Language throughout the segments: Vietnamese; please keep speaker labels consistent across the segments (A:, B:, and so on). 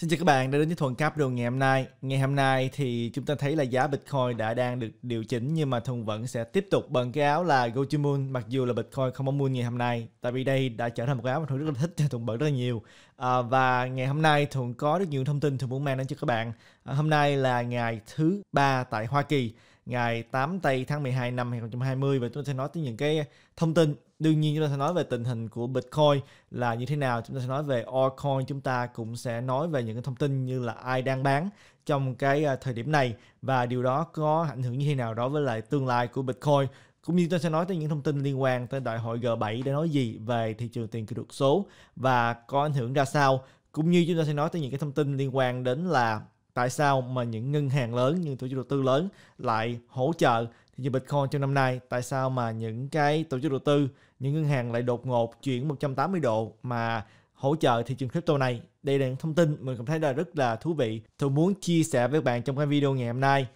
A: Xin chào các bạn đã đến với Thuần đồ ngày hôm nay. Ngày hôm nay thì chúng ta thấy là giá Bitcoin đã đang được điều chỉnh nhưng mà Thuần vẫn sẽ tiếp tục bận cái áo là Gucci Moon mặc dù là Bitcoin không có Moon ngày hôm nay tại vì đây đã trở thành một cái áo mà Thuần rất là thích cho Thuần bận rất là nhiều. À, và ngày hôm nay Thuần có rất nhiều thông tin Thuần muốn mang đến cho các bạn. À, hôm nay là ngày thứ ba tại Hoa Kỳ ngày 8 tây tháng 12 năm 2020 và chúng ta sẽ nói tới những cái thông tin đương nhiên chúng ta sẽ nói về tình hình của Bitcoin là như thế nào chúng ta sẽ nói về altcoin chúng ta cũng sẽ nói về những cái thông tin như là ai đang bán trong cái à, thời điểm này và điều đó có ảnh hưởng như thế nào đó với lại tương lai của Bitcoin cũng như chúng ta sẽ nói tới những thông tin liên quan tới đại hội G7 để nói gì về thị trường tiền kỹ thuật số và có ảnh hưởng ra sao cũng như chúng ta sẽ nói tới những cái thông tin liên quan đến là tại sao mà những ngân hàng lớn những tổ chức đầu tư lớn lại hỗ trợ thị trường Bitcoin trong năm nay tại sao mà những cái tổ chức đầu tư những ngân hàng lại đột ngột chuyển 180 độ mà hỗ trợ thị trường crypto này. Đây là những thông tin mình cảm thấy là rất là thú vị. Tôi muốn chia sẻ với các bạn trong cái video ngày hôm nay.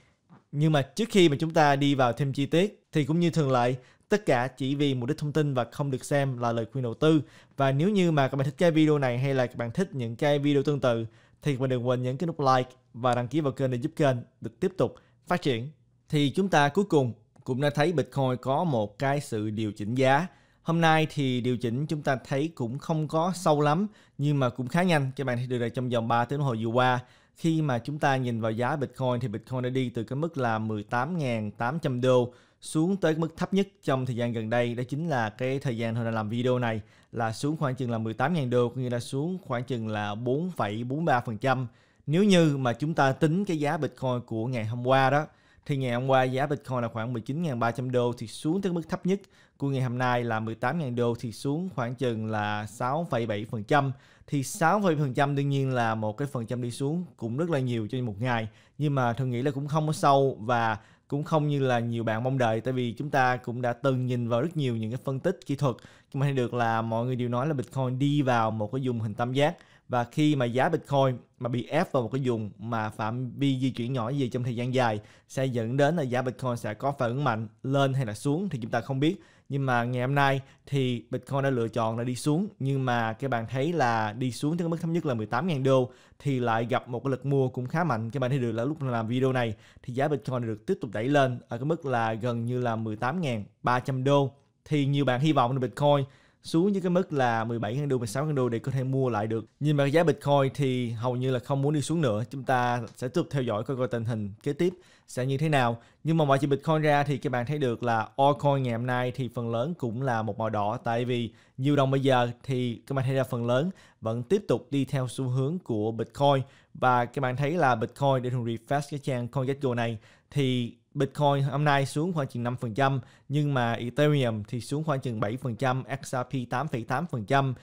A: Nhưng mà trước khi mà chúng ta đi vào thêm chi tiết thì cũng như thường lệ, tất cả chỉ vì mục đích thông tin và không được xem là lời khuyên đầu tư. Và nếu như mà các bạn thích cái video này hay là các bạn thích những cái video tương tự thì các bạn đừng quên nhấn cái nút like và đăng ký vào kênh để giúp kênh được tiếp tục phát triển. Thì chúng ta cuối cùng cũng đã thấy Bitcoin có một cái sự điều chỉnh giá Hôm nay thì điều chỉnh chúng ta thấy cũng không có sâu lắm nhưng mà cũng khá nhanh. Các bạn thấy được là trong vòng 3 tiếng hồi vừa qua khi mà chúng ta nhìn vào giá Bitcoin thì Bitcoin đã đi từ cái mức là 18.800 đô xuống tới mức thấp nhất trong thời gian gần đây đó chính là cái thời gian hồi làm video này là xuống khoảng chừng là 18.000 đô cũng như là xuống khoảng chừng là 4,43%. Nếu như mà chúng ta tính cái giá Bitcoin của ngày hôm qua đó thì ngày hôm qua giá Bitcoin là khoảng 19.300 đô thì xuống tới mức thấp nhất của ngày hôm nay là 18.000 đô thì xuống khoảng chừng là 6,7% thì 6,7% đương nhiên là một cái phần trăm đi xuống cũng rất là nhiều cho một ngày nhưng mà tôi nghĩ là cũng không có sâu và cũng không như là nhiều bạn mong đợi tại vì chúng ta cũng đã từng nhìn vào rất nhiều những cái phân tích kỹ thuật nhưng mà thấy được là mọi người đều nói là Bitcoin đi vào một cái vùng hình tam giác và khi mà giá Bitcoin mà bị ép vào một cái vùng mà phạm vi di chuyển nhỏ gì trong thời gian dài sẽ dẫn đến là giá Bitcoin sẽ có phản ứng mạnh lên hay là xuống thì chúng ta không biết. Nhưng mà ngày hôm nay thì Bitcoin đã lựa chọn là đi xuống nhưng mà các bạn thấy là đi xuống tới mức thấp nhất là 18.000 đô thì lại gặp một cái lực mua cũng khá mạnh. Các bạn thấy được là lúc làm video này thì giá Bitcoin được tiếp tục đẩy lên ở cái mức là gần như là 18.300 đô thì nhiều bạn hy vọng là Bitcoin xuống dưới cái mức là 17.000 đô, 16.000 đô để có thể mua lại được. Nhưng mà giá Bitcoin thì hầu như là không muốn đi xuống nữa. Chúng ta sẽ tiếp tục theo dõi coi coi tình hình kế tiếp sẽ như thế nào. Nhưng mà ngoại trừ Bitcoin ra thì các bạn thấy được là altcoin ngày hôm nay thì phần lớn cũng là một màu đỏ tại vì nhiều đồng bây giờ thì các bạn thấy là phần lớn vẫn tiếp tục đi theo xu hướng của Bitcoin và các bạn thấy là Bitcoin để thường refresh cái trang CoinGecko này thì Bitcoin hôm nay xuống khoảng chừng 5% nhưng mà Ethereum thì xuống khoảng chừng 7%, XRP 8,8%, uh,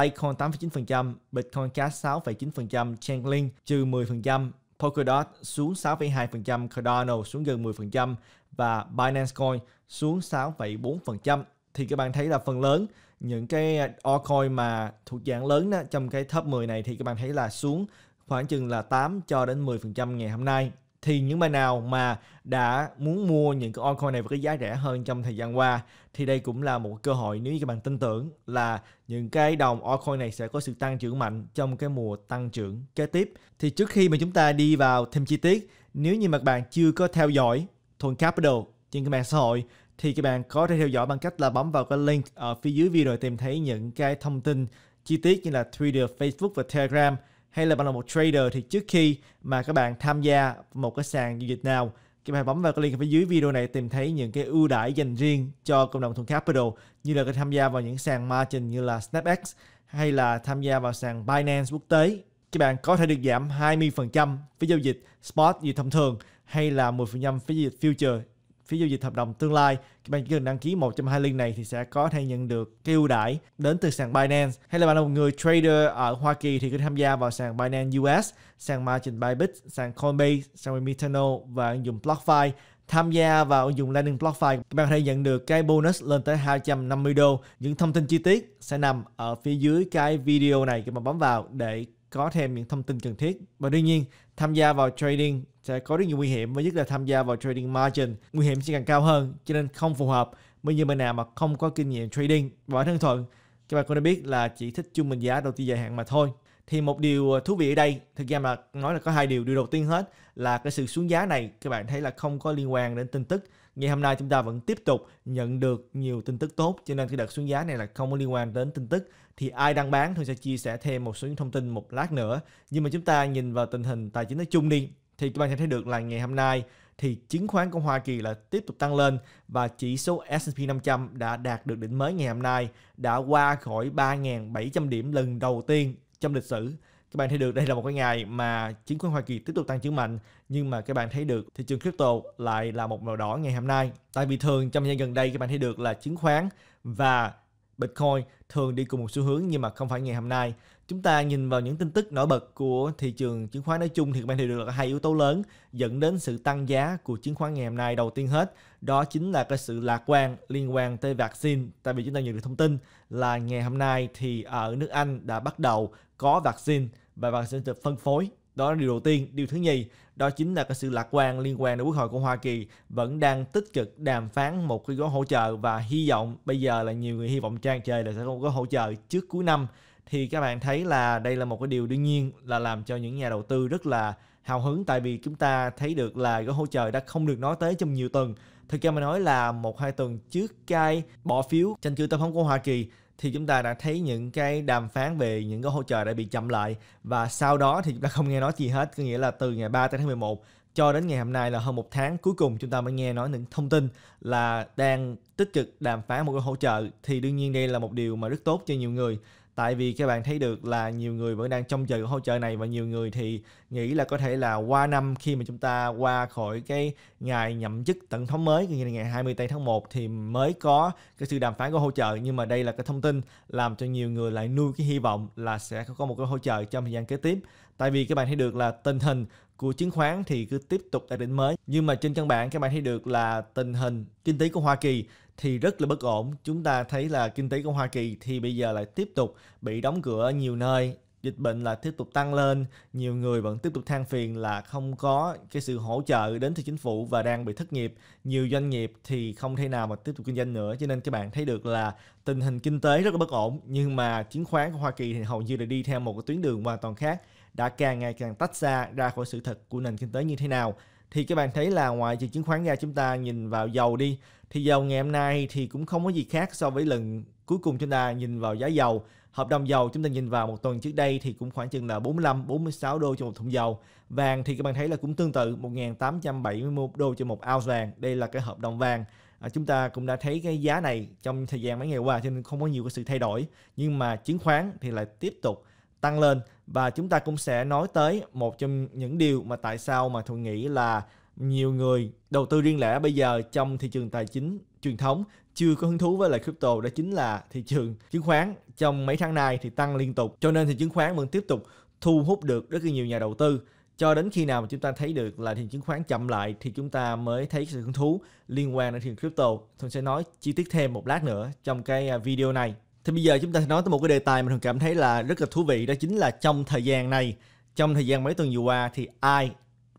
A: Litecoin 8,9%, Bitcoin Cash 6,9%, Chainlink trừ 10%, Polkadot xuống 6,2%, Cardano xuống gần 10% và Binance Coin xuống 6,4%. Thì các bạn thấy là phần lớn những cái altcoin mà thuộc dạng lớn đó, trong cái top 10 này thì các bạn thấy là xuống khoảng chừng là 8 cho đến 10% ngày hôm nay thì những bạn nào mà đã muốn mua những cái altcoin này với cái giá rẻ hơn trong thời gian qua thì đây cũng là một cơ hội nếu như các bạn tin tưởng là những cái đồng altcoin này sẽ có sự tăng trưởng mạnh trong cái mùa tăng trưởng kế tiếp. Thì trước khi mà chúng ta đi vào thêm chi tiết, nếu như mà các bạn chưa có theo dõi Thuần Capital trên cái mạng xã hội thì các bạn có thể theo dõi bằng cách là bấm vào cái link ở phía dưới video để tìm thấy những cái thông tin chi tiết như là Twitter, Facebook và Telegram hay là bạn là một trader thì trước khi mà các bạn tham gia một cái sàn giao dịch nào các bạn bấm vào cái link phía dưới video này tìm thấy những cái ưu đãi dành riêng cho cộng đồng Thuận Capital như là cái tham gia vào những sàn margin như là SnapX hay là tham gia vào sàn Binance quốc tế các bạn có thể được giảm 20% phí giao dịch spot như thông thường hay là 10% phí giao dịch future phí giao dịch hợp đồng tương lai các bạn chỉ cần đăng ký một trong hai link này thì sẽ có thể nhận được cái ưu đãi đến từ sàn Binance hay là bạn là một người trader ở Hoa Kỳ thì cứ tham gia vào sàn Binance US sàn margin Bybit sàn Coinbase sàn Remitano và ứng dụng BlockFi tham gia vào ứng dụng Lightning BlockFi các bạn có thể nhận được cái bonus lên tới 250 đô những thông tin chi tiết sẽ nằm ở phía dưới cái video này các bạn bấm vào để có thêm những thông tin cần thiết. Và đương nhiên, tham gia vào trading sẽ có rất nhiều nguy hiểm và nhất là tham gia vào trading margin, nguy hiểm sẽ càng cao hơn cho nên không phù hợp với những bạn nào mà không có kinh nghiệm trading. Và thân Thuận, các bạn cũng đã biết là chỉ thích chung mệnh giá đầu tư dài hạn mà thôi. Thì một điều ờ, thú vị ở đây, thực ra mà nói là có hai điều. Điều đầu tiên hết là cái sự xuống giá này các bạn thấy là không có liên quan đến tin tức ngày hôm nay chúng ta vẫn tiếp tục nhận được nhiều tin tức tốt cho nên cái đợt xuống giá này là không có liên quan đến tin tức thì ai đang bán tôi sẽ chia sẻ thêm một số những thông tin một lát nữa nhưng mà chúng ta nhìn vào tình hình tài chính nói chung đi thì các bạn sẽ thấy được là ngày hôm nay thì chứng khoán của Hoa Kỳ là tiếp tục tăng lên và chỉ số S&P 500 đã đạt được đỉnh mới ngày hôm nay đã qua khỏi 3.700 điểm lần đầu tiên trong lịch sử các bạn thấy được đây là một cái ngày mà chứng khoán Hoa Kỳ tiếp tục tăng trưởng mạnh nhưng mà các bạn thấy được thị trường crypto lại là một màu đỏ ngày hôm nay. Tại vì thường trong thời gian gần đây các bạn thấy được là chứng khoán và Bitcoin thường đi cùng một xu hướng nhưng mà không phải ngày hôm nay. Chúng ta nhìn vào những tin tức nổi bật của thị trường chứng khoán nói chung thì các bạn thấy được là hai yếu tố lớn dẫn đến sự tăng giá của chứng khoán ngày hôm nay đầu tiên hết. Đó chính là cái sự lạc quan liên quan tới vaccine. Tại vì chúng ta nhận được thông tin là ngày hôm nay thì ở ờ, nước Anh đã bắt đầu có vaccine và bạn sẽ được phân phối đó là điều đầu tiên điều thứ nhì đó chính là cái sự lạc quan liên quan đến quốc hội của hoa kỳ vẫn đang tích cực đàm phán một cái gói hỗ trợ và hy vọng bây giờ là nhiều người hy vọng trang trời là sẽ không gói hỗ trợ trước cuối năm thì các bạn thấy là đây là một cái điều đương nhiên là làm cho những nhà đầu tư rất là hào hứng tại vì chúng ta thấy được là gói hỗ trợ đã không được nói tới trong nhiều tuần thực ra mà nói là một hai tuần trước cái bỏ phiếu tranh cử tổng thống của hoa kỳ thì chúng ta đã thấy những cái đàm phán về những cái hỗ trợ đã bị chậm lại và sau đó thì chúng ta không nghe nói gì hết, có nghĩa là từ ngày 3 tới tháng 11 cho đến ngày hôm nay là hơn một tháng cuối cùng chúng ta mới nghe nói những thông tin là đang tích cực đàm phán một cái hỗ trợ thì đương nhiên đây là một điều mà rất tốt cho nhiều người tại vì các bạn thấy được là nhiều người vẫn đang trông chờ hỗ trợ này và nhiều người thì nghĩ là có thể là qua năm khi mà chúng ta qua khỏi cái ngày nhậm chức tổng thống mới như ngày 20 tây tháng 1 thì mới có cái sự đàm phán của hỗ trợ nhưng mà đây là cái thông tin làm cho nhiều người lại nuôi cái hy vọng là sẽ có một cái hỗ trợ trong thời gian kế tiếp tại vì các bạn thấy được là tình hình của chứng khoán thì cứ tiếp tục đạt đỉnh mới nhưng mà trên căn bản các bạn thấy được là tình hình kinh tế của Hoa Kỳ thì rất là bất ổn. Chúng ta thấy là kinh tế của Hoa Kỳ thì bây giờ lại tiếp tục bị đóng cửa nhiều nơi, dịch bệnh là tiếp tục tăng lên, nhiều người vẫn tiếp tục than phiền là không có cái sự hỗ trợ đến từ chính phủ và đang bị thất nghiệp. Nhiều doanh nghiệp thì không thể nào mà tiếp tục kinh doanh nữa, cho nên các bạn thấy được là tình hình kinh tế rất là bất ổn, nhưng mà chứng khoán của Hoa Kỳ thì hầu như là đi theo một cái tuyến đường hoàn toàn khác, đã càng ngày càng tách xa ra khỏi sự thật của nền kinh tế như thế nào thì các bạn thấy là ngoài thị chứng khoán ra chúng ta nhìn vào dầu đi thì dầu ngày hôm nay thì cũng không có gì khác so với lần cuối cùng chúng ta nhìn vào giá dầu hợp đồng dầu chúng ta nhìn vào một tuần trước đây thì cũng khoảng chừng là 45 46 đô cho một thùng dầu vàng thì các bạn thấy là cũng tương tự 1.871 đô cho một ounce vàng đây là cái hợp đồng vàng à, chúng ta cũng đã thấy cái giá này trong thời gian mấy ngày qua cho nên không có nhiều cái sự thay đổi nhưng mà chứng khoán thì lại tiếp tục tăng lên và chúng ta cũng sẽ nói tới một trong những điều mà tại sao mà thuận nghĩ là nhiều người đầu tư riêng lẻ bây giờ trong thị trường tài chính truyền thống chưa có hứng thú với lại crypto đó chính là thị trường chứng khoán trong mấy tháng nay thì tăng liên tục cho nên thì chứng khoán vẫn tiếp tục thu hút được rất là nhiều nhà đầu tư cho đến khi nào mà chúng ta thấy được là thị trường chứng khoán chậm lại thì chúng ta mới thấy sự hứng thú liên quan đến thị trường crypto. Tôi sẽ nói chi tiết thêm một lát nữa trong cái à, video này. Thì bây giờ chúng ta sẽ nói tới một cái đề tài mà thường cảm thấy là rất là thú vị đó chính là trong thời gian này, trong thời gian mấy tuần vừa qua thì ai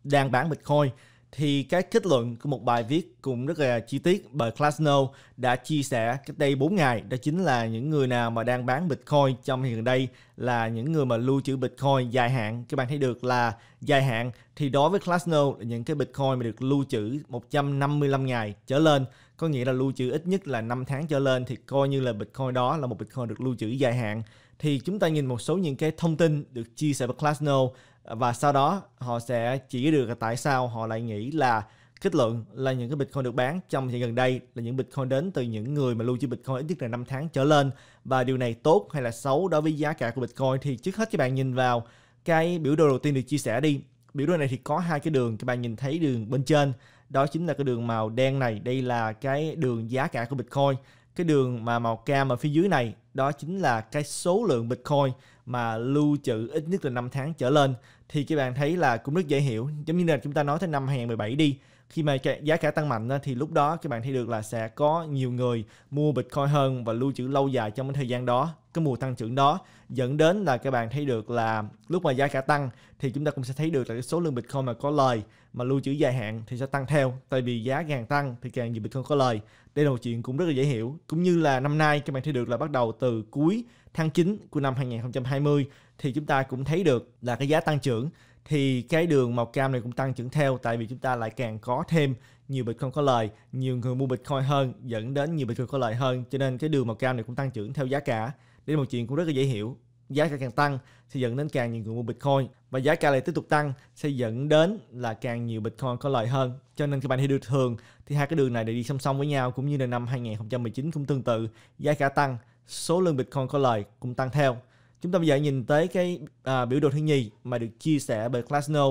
A: đang bán Bitcoin thì cái kết luận của một bài viết cũng rất là chi tiết bởi Classno đã chia sẻ cách đây 4 ngày đó chính là những người nào mà đang bán Bitcoin trong hiện đây là những người mà lưu trữ Bitcoin dài hạn các bạn thấy được là dài hạn thì đối với Klasno những cái Bitcoin mà được lưu trữ 155 ngày trở lên có nghĩa là lưu trữ ít nhất là 5 tháng trở lên thì coi như là Bitcoin đó là một Bitcoin được lưu trữ dài hạn thì chúng ta nhìn một số những cái thông tin được chia sẻ bởi Classno và sau đó họ sẽ chỉ được tại sao họ lại nghĩ là kết luận là những cái Bitcoin được bán trong thời gần đây là những Bitcoin đến từ những người mà lưu trữ Bitcoin ít nhất là 5 tháng trở lên và điều này tốt hay là xấu đối với giá cả của Bitcoin thì trước hết các bạn nhìn vào cái biểu đồ đầu tiên được chia sẻ đi biểu đồ này thì có hai cái đường các bạn nhìn thấy đường bên trên đó chính là cái đường màu đen này đây là cái đường giá cả của Bitcoin cái đường mà màu cam ở phía dưới này đó chính là cái số lượng Bitcoin mà lưu trữ ít nhất là 5 tháng trở lên thì các bạn thấy là cũng rất dễ hiểu giống như là chúng ta nói tới năm 2017 đi khi mà giá cả tăng mạnh thì lúc đó các bạn thấy được là sẽ có nhiều người mua Bitcoin hơn và lưu trữ lâu dài trong cái thời gian đó cái mùa tăng trưởng đó dẫn đến là các bạn thấy được là lúc mà giá cả tăng thì chúng ta cũng sẽ thấy được là cái số lượng Bitcoin mà có lời mà lưu trữ dài hạn thì sẽ tăng theo tại vì giá càng tăng thì càng nhiều Bitcoin có lời đây là một chuyện cũng rất là dễ hiểu cũng như là năm nay các bạn thấy được là bắt đầu từ cuối tháng 9 của năm 2020 thì chúng ta cũng thấy được là cái giá tăng trưởng thì cái đường màu cam này cũng tăng trưởng theo tại vì chúng ta lại càng có thêm nhiều Bitcoin có lời, nhiều người mua Bitcoin hơn dẫn đến nhiều Bitcoin có lời hơn cho nên cái đường màu cam này cũng tăng trưởng theo giá cả. Đây là một chuyện cũng rất là dễ hiểu. Giá cả càng tăng sẽ dẫn đến càng nhiều người mua Bitcoin và giá cả lại tiếp tục tăng sẽ dẫn đến là càng nhiều Bitcoin có lợi hơn. Cho nên các bạn thấy được thường thì hai cái đường này để đi song song với nhau cũng như là năm 2019 cũng tương tự, giá cả tăng, số lượng Bitcoin có lời cũng tăng theo chúng ta bây giờ nhìn tới cái à, biểu đồ thứ nhì mà được chia sẻ bởi Klasno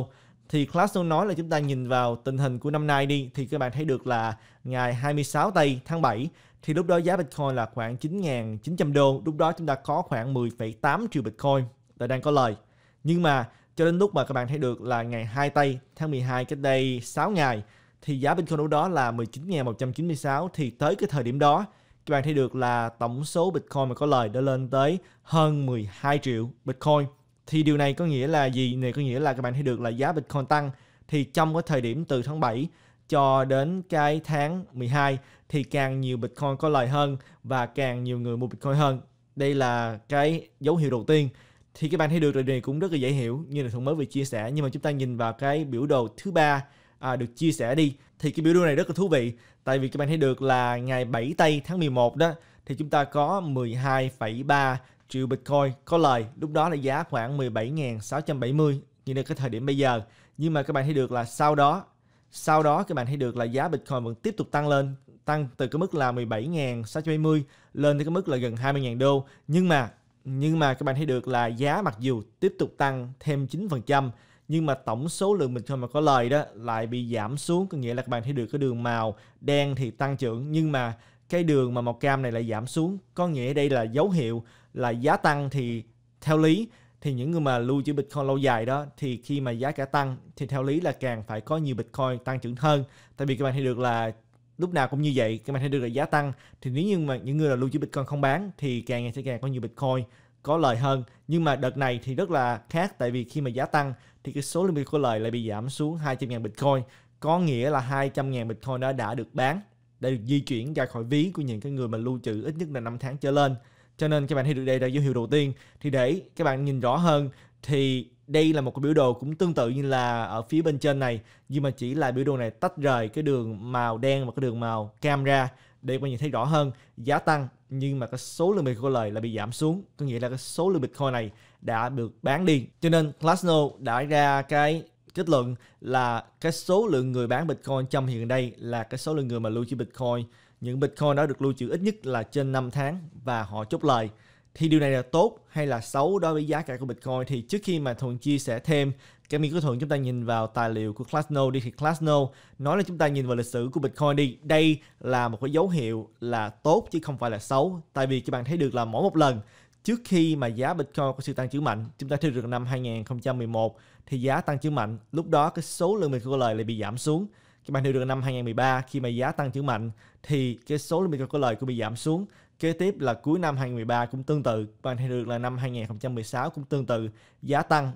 A: thì Klasno nói là chúng ta nhìn vào tình hình của năm nay đi thì các bạn thấy được là ngày 26 tây tháng 7 thì lúc đó giá Bitcoin là khoảng 9.900 đô lúc đó chúng ta có khoảng 10,8 triệu Bitcoin là đang có lời nhưng mà cho đến lúc mà các bạn thấy được là ngày 2 tây tháng 12 cách đây 6 ngày thì giá Bitcoin lúc đó là 19.196 thì tới cái thời điểm đó các bạn thấy được là tổng số Bitcoin mà có lời đã lên tới hơn 12 triệu Bitcoin. Thì điều này có nghĩa là gì? Này có nghĩa là các bạn thấy được là giá Bitcoin tăng thì trong cái thời điểm từ tháng 7 cho đến cái tháng 12 thì càng nhiều Bitcoin có lời hơn và càng nhiều người mua Bitcoin hơn. Đây là cái dấu hiệu đầu tiên. Thì các bạn thấy được điều này cũng rất là dễ hiểu như là Thuận mới vừa chia sẻ nhưng mà chúng ta nhìn vào cái biểu đồ thứ ba à, được chia sẻ đi thì cái biểu đồ này rất là thú vị tại vì các bạn thấy được là ngày 7 tây tháng 11 đó thì chúng ta có 12,3 triệu Bitcoin có lời lúc đó là giá khoảng 17.670 như là cái thời điểm bây giờ nhưng mà các bạn thấy được là sau đó sau đó các bạn thấy được là giá Bitcoin vẫn tiếp tục tăng lên tăng từ cái mức là 17.670 lên tới cái mức là gần 20.000 đô nhưng mà nhưng mà các bạn thấy được là giá mặc dù tiếp tục tăng thêm 9% nhưng mà tổng số lượng bình thường mà có lời đó lại bị giảm xuống có nghĩa là các bạn thấy được cái đường màu đen thì tăng trưởng nhưng mà cái đường mà màu cam này lại giảm xuống có nghĩa đây là dấu hiệu là giá tăng thì theo lý thì những người mà lưu trữ Bitcoin lâu dài đó thì khi mà giá cả tăng thì theo lý là càng phải có nhiều Bitcoin tăng trưởng hơn tại vì các bạn thấy được là lúc nào cũng như vậy các bạn thấy được là giá tăng thì nếu như mà những người là lưu trữ Bitcoin không bán thì càng ngày sẽ càng có nhiều Bitcoin có lời hơn nhưng mà đợt này thì rất là khác tại vì khi mà giá tăng thì cái số lượng của lời lại bị giảm xuống 200.000 Bitcoin có nghĩa là 200.000 Bitcoin đó đã được bán đã được di chuyển ra khỏi ví của những cái người mà lưu trữ ít nhất là 5 tháng trở lên cho nên các bạn thấy được đây là dấu hiệu đầu tiên thì để các bạn nhìn rõ hơn thì đây là một cái biểu đồ cũng tương tự như là ở phía bên trên này nhưng mà chỉ là biểu đồ này tách rời cái đường màu đen và cái đường màu cam ra để bạn nhìn thấy rõ hơn giá tăng nhưng mà cái số lượng Bitcoin lời là bị giảm xuống có nghĩa là cái số lượng Bitcoin này đã được bán đi cho nên Glassnode đã ra cái kết luận là cái số lượng người bán Bitcoin trong hiện đây là cái số lượng người mà lưu trữ Bitcoin những Bitcoin đó được lưu trữ ít nhất là trên 5 tháng và họ chốt lời thì điều này là tốt hay là xấu đối với giá cả của Bitcoin thì trước khi mà Thuận chia sẻ thêm các nghiên cứu thuận chúng ta nhìn vào tài liệu của Klasno đi thì Klasno nói là chúng ta nhìn vào lịch sử của Bitcoin đi. Đây là một cái dấu hiệu là tốt chứ không phải là xấu. Tại vì các bạn thấy được là mỗi một lần trước khi mà giá Bitcoin có sự tăng trưởng mạnh, chúng ta thấy được năm 2011 thì giá tăng trưởng mạnh, lúc đó cái số lượng Bitcoin có lời lại bị giảm xuống. Các bạn thấy được năm 2013 khi mà giá tăng trưởng mạnh thì cái số lượng Bitcoin có lời cũng bị giảm xuống. Kế tiếp là cuối năm 2013 cũng tương tự, các bạn thấy được là năm 2016 cũng tương tự, giá tăng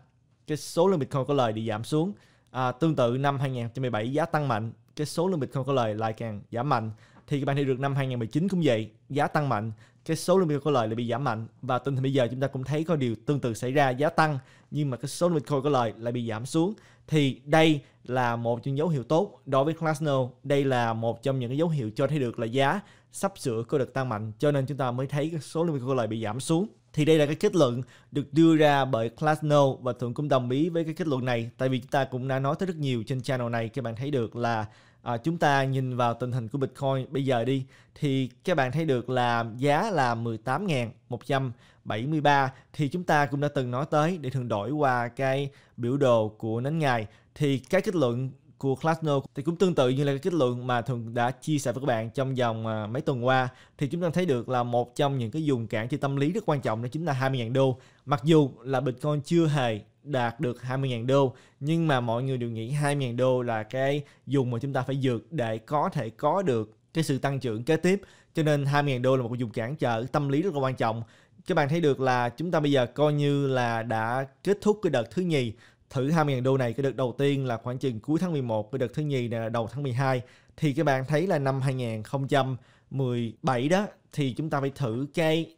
A: cái số lượng Bitcoin có lời đi giảm xuống. À, tương tự năm 2017 giá tăng mạnh, cái số lượng Bitcoin có lời lại càng giảm mạnh. Thì các bạn thấy được năm 2019 cũng vậy, giá tăng mạnh, cái số lượng Bitcoin có lời lại bị giảm mạnh và tình hình bây giờ chúng ta cũng thấy có điều tương tự xảy ra giá tăng nhưng mà cái số lượng Bitcoin có lời lại bị giảm xuống thì đây là một trong dấu hiệu tốt đối với Glassnode đây là một trong những cái dấu hiệu cho thấy được là giá sắp sửa có được tăng mạnh cho nên chúng ta mới thấy cái số lượng Bitcoin có lời bị giảm xuống thì đây là cái kết luận được đưa ra bởi Klasno và Thuận cũng đồng ý với cái kết luận này. Tại vì chúng ta cũng đã nói tới rất nhiều trên channel này, các bạn thấy được là à, chúng ta nhìn vào tình hình của Bitcoin bây giờ đi thì các bạn thấy được là giá là 18.173 thì chúng ta cũng đã từng nói tới để thường đổi qua cái biểu đồ của nến ngày thì cái kết luận của Klasner thì cũng tương tự như là cái kết luận mà thường đã chia sẻ với các bạn trong vòng à, mấy tuần qua thì chúng ta thấy được là một trong những cái dùng cản trên tâm lý rất quan trọng đó chính là 20.000 đô. Mặc dù là Bitcoin chưa hề đạt được 20.000 đô nhưng mà mọi người đều nghĩ 20.000 đô là cái dùng mà chúng ta phải dược để có thể có được cái sự tăng trưởng kế tiếp cho nên 20.000 đô là một dùng cản trở tâm lý rất là quan trọng các bạn thấy được là chúng ta bây giờ coi như là đã kết thúc cái đợt thứ nhì thử 20.000 đô này cái đợt đầu tiên là khoảng chừng cuối tháng 11 cái đợt thứ nhì này là đầu tháng 12 thì các bạn thấy là năm 2017 đó thì chúng ta phải thử cái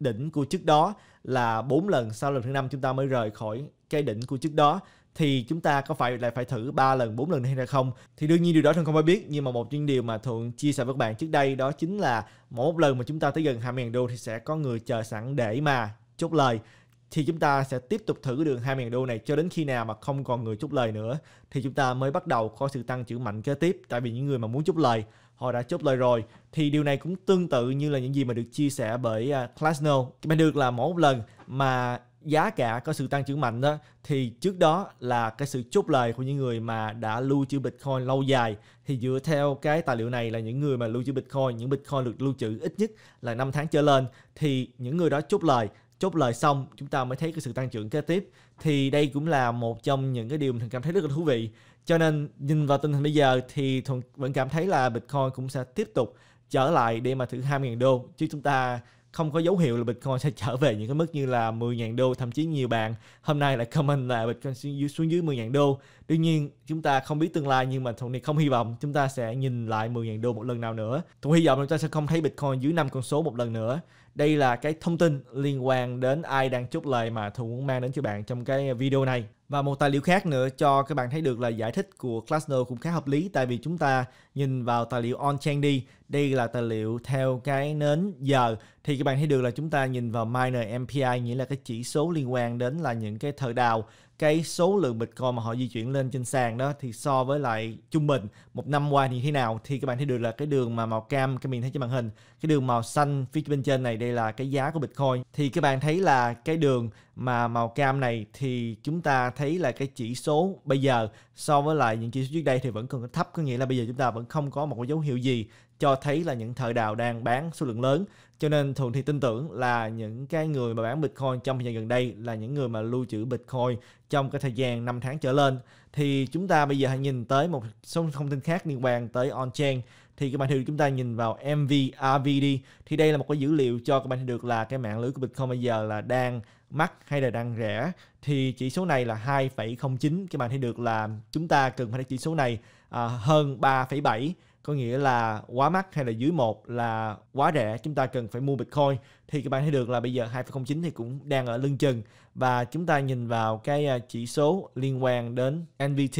A: đỉnh của trước đó là 4 lần sau lần thứ năm chúng ta mới rời khỏi cái đỉnh của trước đó thì chúng ta có phải lại phải thử 3 lần 4 lần hay là không thì đương nhiên điều đó thường không phải biết nhưng mà một những điều mà thuận chia sẻ với các bạn trước đây đó chính là mỗi một lần mà chúng ta tới gần 20.000 đô thì sẽ có người chờ sẵn để mà chốt lời thì chúng ta sẽ tiếp tục thử đường 2.000 đô này cho đến khi nào mà không còn người chốt lời nữa thì chúng ta mới bắt đầu có sự tăng trưởng mạnh kế tiếp tại vì những người mà muốn chốt lời họ đã chốt lời rồi thì điều này cũng tương tự như là những gì mà được chia sẻ bởi Klasno à, mình được là mỗi một lần mà giá cả có sự tăng trưởng mạnh đó thì trước đó là cái sự chốt lời của những người mà đã lưu trữ Bitcoin lâu dài thì dựa theo cái tài liệu này là những người mà lưu trữ Bitcoin những Bitcoin được lưu trữ ít nhất là 5 tháng trở lên thì những người đó chốt lời chốt lời xong chúng ta mới thấy cái sự tăng trưởng kế tiếp thì đây cũng là một trong những cái điều mình cảm thấy rất là thú vị cho nên nhìn vào tình hình bây giờ thì thuận vẫn cảm thấy là bitcoin cũng sẽ tiếp tục trở lại để mà thử 2.000 đô chứ chúng ta không có dấu hiệu là Bitcoin sẽ trở về những cái mức như là 10.000 đô thậm chí nhiều bạn hôm nay lại comment là Bitcoin xuống dưới 10.000 đô tuy nhiên chúng ta không biết tương lai nhưng mà Tony không hy vọng chúng ta sẽ nhìn lại 10.000 đô một lần nào nữa Tony hy vọng chúng ta sẽ không thấy Bitcoin dưới năm con số một lần nữa đây là cái thông tin liên quan đến ai đang chốt lời mà Thu muốn mang đến cho bạn trong cái video này và một tài liệu khác nữa cho các bạn thấy được là giải thích của Klassner cũng khá hợp lý tại vì chúng ta nhìn vào tài liệu on-chain đi, đây là tài liệu theo cái nến giờ thì các bạn thấy được là chúng ta nhìn vào Miner MPI nghĩa là cái chỉ số liên quan đến là những cái thợ đào cái số lượng Bitcoin mà họ di chuyển lên trên sàn đó thì so với lại trung bình một năm qua thì thế nào thì các bạn thấy được là cái đường mà màu cam các mình thấy trên màn hình cái đường màu xanh phía bên trên này đây là cái giá của Bitcoin thì các bạn thấy là cái đường mà màu cam này thì chúng ta thấy là cái chỉ số bây giờ so với lại những chỉ số trước đây thì vẫn còn thấp có nghĩa là bây giờ chúng ta vẫn không có một cái dấu hiệu gì cho thấy là những thợ đào đang bán số lượng lớn cho nên thường thì tin tưởng là những cái người mà bán Bitcoin trong thời gian gần đây là những người mà lưu trữ Bitcoin trong cái thời gian 5 tháng trở lên thì chúng ta bây giờ hãy nhìn tới một số thông tin khác liên quan tới on-chain thì các bạn hiểu chúng ta nhìn vào MVRVD thì đây là một cái dữ liệu cho các bạn thấy được là cái mạng lưới của Bitcoin bây giờ là đang mắc hay là đang rẻ thì chỉ số này là 2,09 các bạn thấy được là chúng ta cần phải chỉ số này à, hơn 3,7 có nghĩa là quá mắc hay là dưới một là quá rẻ chúng ta cần phải mua Bitcoin thì các bạn thấy được là bây giờ 2,09 thì cũng đang ở lưng chừng và chúng ta nhìn vào cái à, chỉ số liên quan đến NVT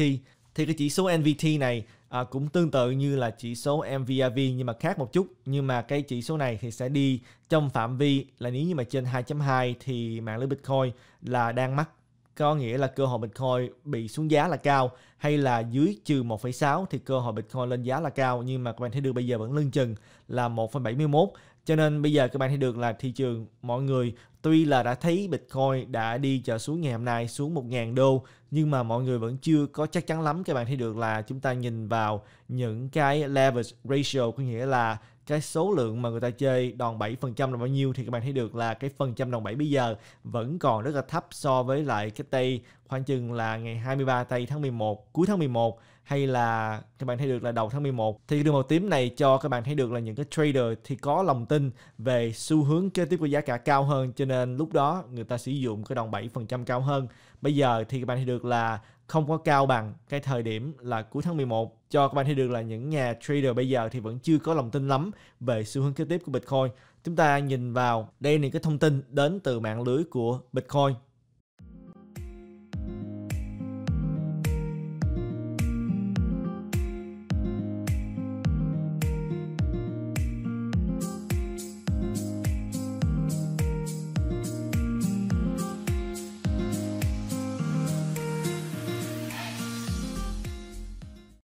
A: thì cái chỉ số NVT này à, cũng tương tự như là chỉ số MVRV nhưng mà khác một chút nhưng mà cái chỉ số này thì sẽ đi trong phạm vi là nếu như mà trên 2.2 thì mạng lưới Bitcoin là đang mắc có nghĩa là cơ hội Bitcoin bị xuống giá là cao hay là dưới trừ 1.6 thì cơ hội Bitcoin lên giá là cao nhưng mà các bạn thấy được bây giờ vẫn lưng chừng là 1.71 cho nên bây giờ các bạn thấy được là thị trường mọi người tuy là đã thấy Bitcoin đã đi trở xuống ngày hôm nay xuống 1.000 đô nhưng mà mọi người vẫn chưa có chắc chắn lắm các bạn thấy được là chúng ta nhìn vào những cái leverage ratio có nghĩa là cái số lượng mà người ta chơi đòn 7% là bao nhiêu thì các bạn thấy được là cái phần trăm đòn 7 bây giờ vẫn còn rất là thấp so với lại cái tay khoảng chừng là ngày 23 tây tháng 11 cuối tháng 11 hay là các bạn thấy được là đầu tháng 11 thì đường màu tím này cho các bạn thấy được là những cái trader thì có lòng tin về xu hướng kế tiếp của giá cả cao hơn cho nên lúc đó người ta sử dụng cái đòn 7% cao hơn bây giờ thì các bạn thấy được là không có cao bằng cái thời điểm là cuối tháng 11 cho các bạn thấy được là những nhà trader bây giờ thì vẫn chưa có lòng tin lắm về xu hướng kế tiếp của Bitcoin. Chúng ta nhìn vào đây là những cái thông tin đến từ mạng lưới của Bitcoin